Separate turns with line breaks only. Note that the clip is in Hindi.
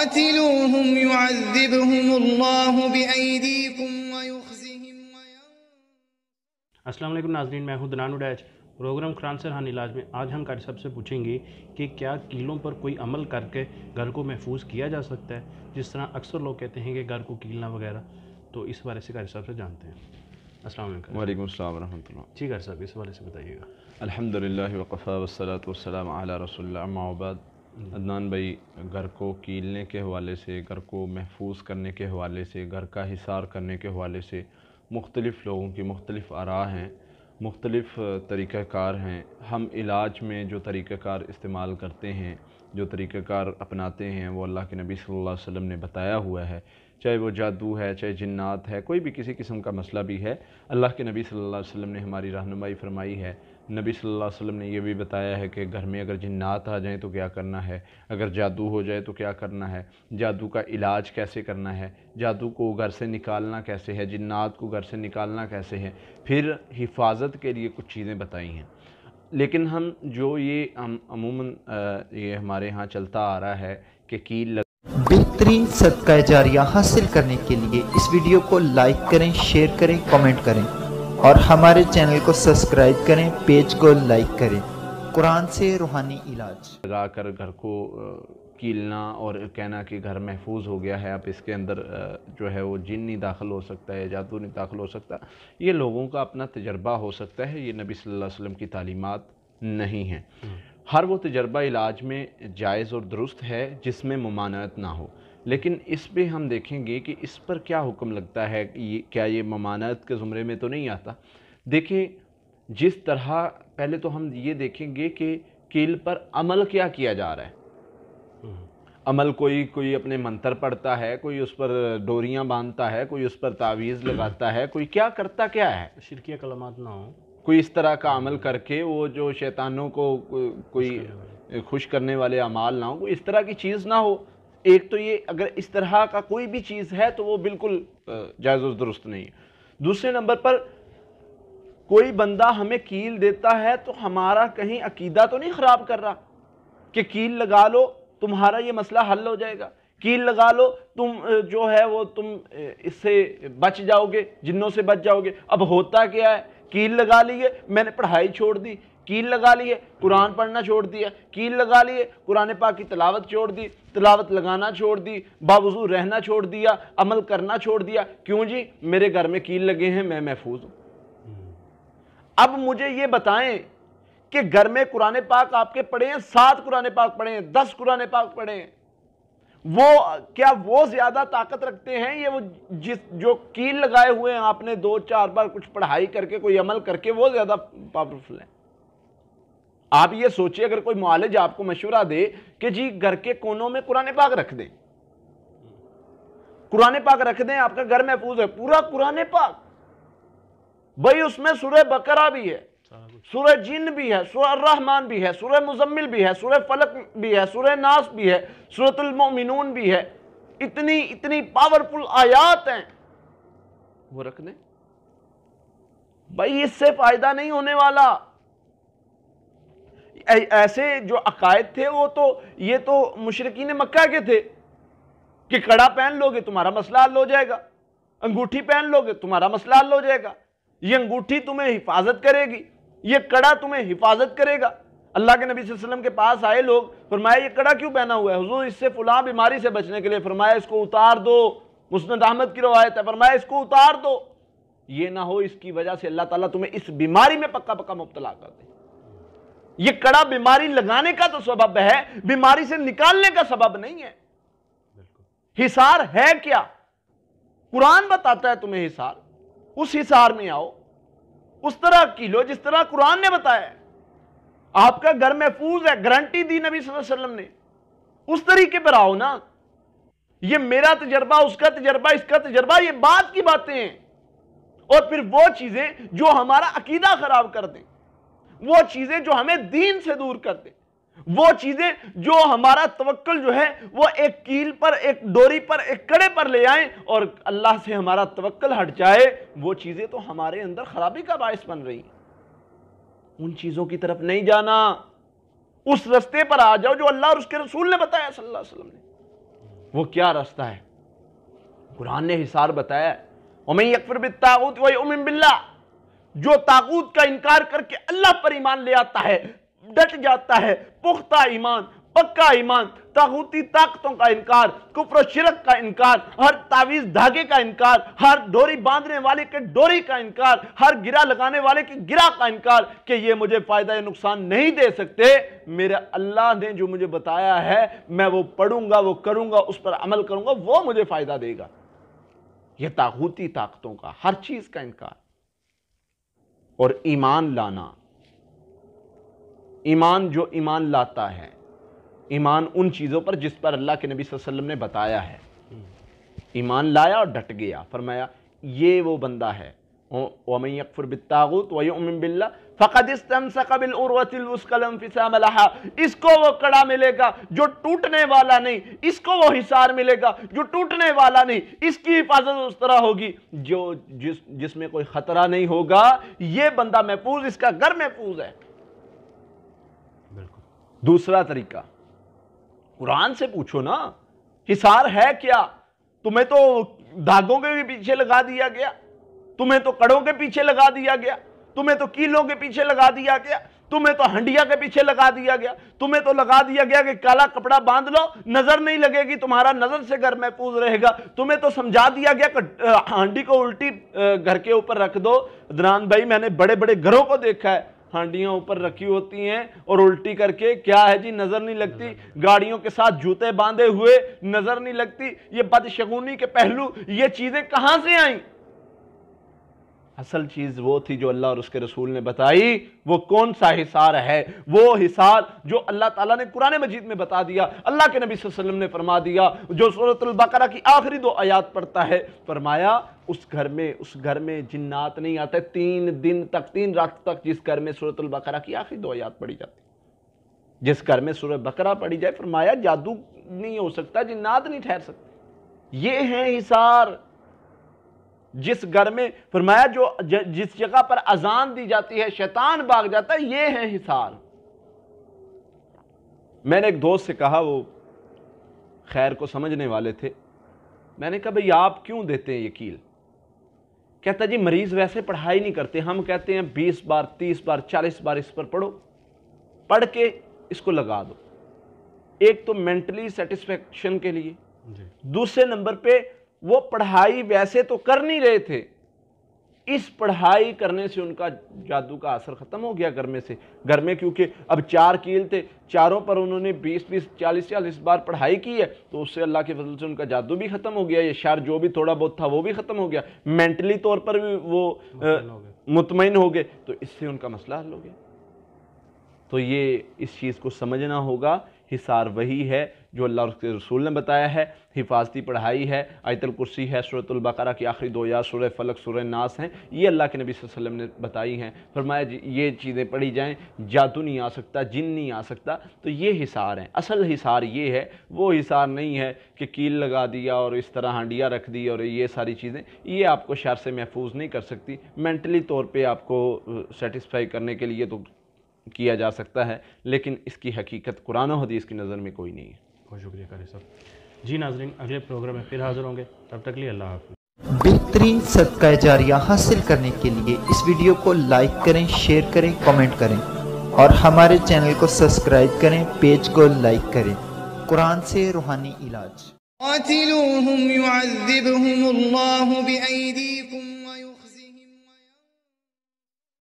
قاتلوهم يعذبهم الله بأيديكم ويخزهم नाजरीन मैं हूँ दनानु डैच प्रोग्राम क्रांसर हान इलाज में आज हम कार्य साहब से पूछेंगे कि क्या कीलों पर कोई अमल करके घर को महफूज किया जा सकता है जिस तरह अक्सर लोग कहते हैं कि घर को कीलना वगैरह तो इस बारे से कार्य साहब से जानते हैं अस्सलाम वालेकुम अस्सलाम वरहमतुल्लाह जी साहब इस वाले से बताइएगा अलहमदिल्ला वक़ा वसलात आला रसोल्ला रसूलुल्लाह हम्म। अदनान भाई घर को कीलने के हवाले से घर को महफूज करने के हवाले से घर का हिसार करने के हवाले से मुख्तलिफ़ लोगों की मुख्तलिफ़ आरा हैं मुख्तलिफ़ तरीक़ाकार हैं हम इलाज में जो तरीक़ाकार इस्तेमाल करते हैं जो तरीक़ाकार अपनाते हैं वो अल्लाह के नबी सल्लल्लाहु अलैहि वसल्लम ने बताया हुआ है चाहे वो जादू है चाहे जन्ात है कोई भी किसी किस्म का मसला भी है अल्लाह के नबी सल्लल्लाहु अलैहि वसल्लम ने हमारी रहनुमाई फरमाई है नबी सल्लल्लाहु अलैहि वसल्लम ने यह भी बताया है कि घर में अगर जन्ात आ जाएँ तो क्या करना है अगर जादू हो जाए तो क्या करना है जादू का इलाज कैसे करना है जादू को घर से निकालना कैसे है जन्ात को घर से निकालना कैसे है फिर हिफाजत के लिए कुछ चीज़ें बताई हैं लेकिन हम जो ये अमूमन ये हमारे यहाँ चलता आ रहा है कि कील बेहतरीन सदका जारिया हासिल करने के लिए इस वीडियो को लाइक करें शेयर करें कमेंट करें और हमारे चैनल को सब्सक्राइब करें पेज को लाइक करें कुरान से रूहानी इलाज लगा कर घर को कीलना और कहना कि घर महफूज हो गया है अब इसके अंदर जो है वो जिन नहीं दाखिल हो सकता है जादू नहीं दाखिल हो सकता ये लोगों का अपना तजर्बा हो सकता है ये नबी सल्लल्लाहु अलैहि वसल्लम की तालीमात नहीं है हम्म। हर वो तजर्बा इलाज में जायज़ और दुरुस्त है जिसमें ममानत ना हो लेकिन इस पर हम देखेंगे कि इस पर क्या हुक्म लगता है ये क्या ये ममानत के ज़ुमरे में तो नहीं आता देखें जिस तरह पहले तो हम ये देखेंगे कि किल पर अमल क्या किया जा रहा है अमल कोई कोई अपने मंत्र पढ़ता है कोई उस पर डोरियाँ बांधता है कोई उस पर तावीज़ लगाता है कोई क्या करता क्या है शिरकिया कलमात ना हो कोई इस तरह का अमल करके वो जो शैतानों को कोई खुश करने वाले अमाल ना हो कोई इस तरह की चीज़ ना हो एक तो ये अगर इस तरह का कोई भी चीज़ है तो वो बिल्कुल जायज़ दुरुस्त नहीं है दूसरे नंबर पर कोई बंदा हमें कील देता है तो हमारा कहीं अकीदा तो नहीं ख़राब कर रहा कि कील लगा लो तुम्हारा ये मसला हल हो जाएगा कील लगा लो तुम जो है वो तुम इससे बच जाओगे जिन्नों से बच जाओगे अब होता क्या है कील लगा लिए मैंने पढ़ाई छोड़ दी कील लगा लिए कुरान पढ़ना छोड़ दिया कील लगा लिए कुरान पाक की तलावत छोड़ दी तलावत लगाना छोड़ दी बावजू रहना छोड़ दिया अमल करना छोड़ दिया क्यों जी मेरे घर में कील लगे हैं मैं महफूज हूँ अब मुझे ये बताएं कि घर में कुरान पाक आपके पढ़े हैं सात कुरान पाक पढ़े हैं दस कुरान पाक पढ़े हैं वो क्या वो ज़्यादा ताकत रखते हैं ये वो जिस जो कील लगाए हुए हैं आपने दो चार बार कुछ पढ़ाई करके कोई अमल करके वो ज़्यादा पावरफुल है आप ये सोचिए अगर कोई मालिज आपको मशवरा दे कि जी घर के कोनों में कुरने पाक रख दें कुरान पाक रख दें आपका घर महफूज है पूरा कुरने पाक भाई उसमें सुरह बकरा भी है सुरह जिन भी है सुरह रहमान भी है सुरह मुजम्मिल भी है सुरह फलक भी है सुरह नास भी है सूरतमिन भी है इतनी इतनी पावरफुल आयात हैं वो रख दें भाई इससे फायदा नहीं होने वाला ऐसे जो अकायद थे वो तो ये तो मुशरकिन मक्का के थे कि कड़ा पहन लोगे तुम्हारा मसला हल हो जाएगा अंगूठी पहन लोगे तुम्हारा मसला हल हो जाएगा ये अंगूठी तुम्हें हिफाजत करेगी ये कड़ा तुम्हें हिफाजत करेगा अल्लाह के नबी वसल्लम के पास आए लोग फरमाया ये कड़ा क्यों पहना हुआ है हुजूर इससे फुला बीमारी से बचने के लिए फरमाया इसको उतार दो मुस्ंद अहमद की रवायत है फरमाया इसको उतार दो ये ना हो इसकी वजह से अल्लाह ताला तुम्हें इस बीमारी में पक्का पक्का मुबतला कर दे ये कड़ा बीमारी लगाने का तो सबब है बीमारी से निकालने का सबब नहीं है हिसार है क्या कुरान बताता है तुम्हें हिसार उस हिसार में आओ उस तरह की लो जिस तरह कुरान ने बताया आपका घर महफूज है गारंटी दी नबी वसल्लम ने उस तरीके पर आओ ना ये मेरा तजर्बा उसका तजर्बा इसका तजर्बा ये बात की बातें हैं और फिर वो चीजें जो हमारा अकीदा खराब कर दें वो चीजें जो हमें दीन से दूर कर दे वो चीजें जो हमारा तवक्ल जो है वो एक कील पर एक डोरी पर एक कड़े पर ले आए और अल्लाह से हमारा तवक्ल हट जाए वो चीजें तो हमारे अंदर खराबी का बायस बन रही उन चीजों की तरफ नहीं जाना उस रास्ते पर आ जाओ जो अल्लाह और उसके रसूल ने बताया सल्लल्लाहु अलैहि वसल्लम ने वो क्या रास्ता है कुरान ने हिसार बताया उमिन यकफर बिताऊत वही उमिन बिल्ला जो ताकूत का इनकार करके अल्लाह पर ईमान ले आता है डट जाता है पुख्ता ईमान पक्का ईमान ताकूती ताकतों का इनकार कुफर शिरक का इनकार हर तावीज धागे का इनकार हर डोरी बांधने वाले के डोरी का इनकार हर गिरा लगाने वाले की गिरा का इनकार कि ये मुझे फ़ायदा या नुकसान नहीं दे सकते मेरे अल्लाह ने जो मुझे बताया है मैं वो पढ़ूंगा वो करूंगा उस पर अमल करूंगा वो मुझे फ़ायदा देगा यह ताकूती ताकतों का हर चीज़ का इनकार और ईमान लाना ईमान जो ईमान लाता है ईमान उन चीज़ों पर जिस पर अल्लाह के नबी वसल्लम ने बताया है हम्म। ईमान लाया और डट गया फरमाया ये वो बंदा है वमन यकफुर बितागुत वमिन बिल्ला फ़कद बिल उर्वतिलवस्कलम फ़िसाम लहा इसको वो कड़ा मिलेगा जो टूटने वाला नहीं इसको वो हिसार मिलेगा जो टूटने वाला नहीं इसकी हिफाजत उस तरह होगी जो जिस जिसमें कोई ख़तरा नहीं होगा ये बंदा महफूज इसका घर महफूज है बिल्कुल दूसरा तरीका कुरान से पूछो ना हिसार है क्या तुम्हें तो धागों के भी पीछे लगा दिया गया तुम्हें तो कड़ों के पीछे लगा दिया गया तुम्हें तो कीलों के पीछे लगा दिया गया तुम्हें तो हंडिया के पीछे लगा दिया गया तुम्हें तो लगा दिया गया कि काला कपड़ा बांध लो नजर नहीं लगेगी तुम्हारा नजर से घर महफूज रहेगा तुम्हें तो समझा दिया गया कि हांडी को उल्टी घर के ऊपर रख दो दरान भाई मैंने बड़े बड़े घरों को देखा है हांडियां ऊपर रखी होती हैं और उल्टी करके क्या है जी नजर नहीं लगती गाड़ियों के साथ जूते बांधे हुए नजर नहीं लगती ये बदशगुनी के पहलू ये चीजें कहां से आई असल चीज़ वो थी जो अल्लाह और उसके रसूल ने बताई वो कौन सा हिसार है वो हिसार जो अल्लाह ताला ने कुरान मजीद में बता दिया अल्लाह के नबी वसल्लम ने फरमा दिया जो सूरतलबकरा की आखिरी दो आयात पढ़ता है फरमाया उस घर में उस घर में जिन्नात नहीं आते तीन दिन तक तीन रात तक जिस घर में सूरतलबकरा की आखिरी दो आयात पढ़ी जाती जिस घर में सूरत बकरा पढ़ी जाए फरमाया जादू नहीं हो सकता जिन्नात नहीं ठहर सकते ये हैं हिसार जिस घर में फरमाया जो ज, जिस जगह पर अजान दी जाती है शैतान भाग जाता है ये है हिसार मैंने एक दोस्त से कहा वो खैर को समझने वाले थे मैंने कहा भाई आप क्यों देते हैं यकील कहता जी मरीज़ वैसे पढ़ाई नहीं करते हम कहते हैं बीस बार तीस बार चालीस बार इस पर पढ़ो पढ़ के इसको लगा दो एक तो मेंटली सेटिस्फेक्शन के लिए दूसरे नंबर पे वो पढ़ाई वैसे तो कर नहीं रहे थे इस पढ़ाई करने से उनका जादू का असर ख़त्म हो गया घर में से घर में क्योंकि अब चार कील थे चारों पर उन्होंने 20 20 40 40 बार पढ़ाई की है तो उससे अल्लाह के फजल से उनका जादू भी ख़त्म हो गया ये शार जो भी थोड़ा बहुत था वो भी ख़त्म हो गया मेंटली तौर पर भी वो मुतमिन हो गए तो इससे उनका मसला हल हो गया तो ये इस चीज़ को समझना होगा हिसार वही है जो अल्लाह के रसूल ने बताया है हिफाजती पढ़ाई है आयतल कुर्सी है सूरतुल्बकरा की आखिरी दो या सुर फलक सुर नास हैं ये अल्लाह के नबी वसल्लम ने बताई हैं फरमाया ये चीज़ें पढ़ी जाएँ जादू नहीं आ सकता जिन नहीं आ सकता तो ये हिसार हैं असल हिसार ये है वो हिसार नहीं है कि कील लगा दिया और इस तरह हांडिया रख दी और ये सारी चीज़ें ये आपको शर से महफूज नहीं कर सकती मैंटली तौर पर आपको सेटिस्फाई करने के लिए तो किया जा सकता है लेकिन इसकी हकीकत कुरान हदीस की नज़र में कोई नहीं है बहुत शुक्रिया करें सर जी नाजरीन अगले प्रोग्राम में फिर हाजिर होंगे तब तक लिए अल्लाह हाफि बेहतरीन सदका जारिया हासिल करने के लिए इस वीडियो को लाइक करें शेयर करें कमेंट करें और हमारे चैनल को सब्सक्राइब करें पेज को लाइक करें कुरान से रूहानी इलाज